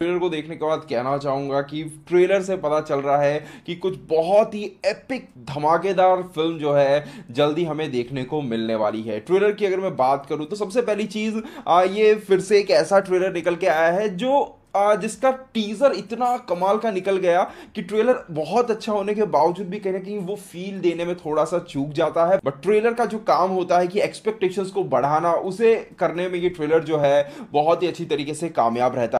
trailer को देखने के बाद कहना चाहूंगा कि ट्रेलर से पता चल रहा है कि कुछ बहुत ही एपिक धमाकेदार फिल्म जो है जल्दी हमें देखने को मिलने वाली है ट्रेलर की अगर मैं बात करूं तो सबसे पहली चीज़ ये फिर से एक ऐसा ट्रेलर निकल के आया है जो जिसका टीजर इतना कमाल का निकल गया कि ट्रेलर बहुत अच्छा होने के बावजूद भी कहीं ना कहीं वो फील देने में थोड़ा सा चूक जाता है बट ट्रेलर का जो काम होता है कि एक्सपेक्टेशंस को बढ़ाना उसे करने में ये ट्रेलर जो है बहुत ही अच्छी तरीके से कामयाब रहता है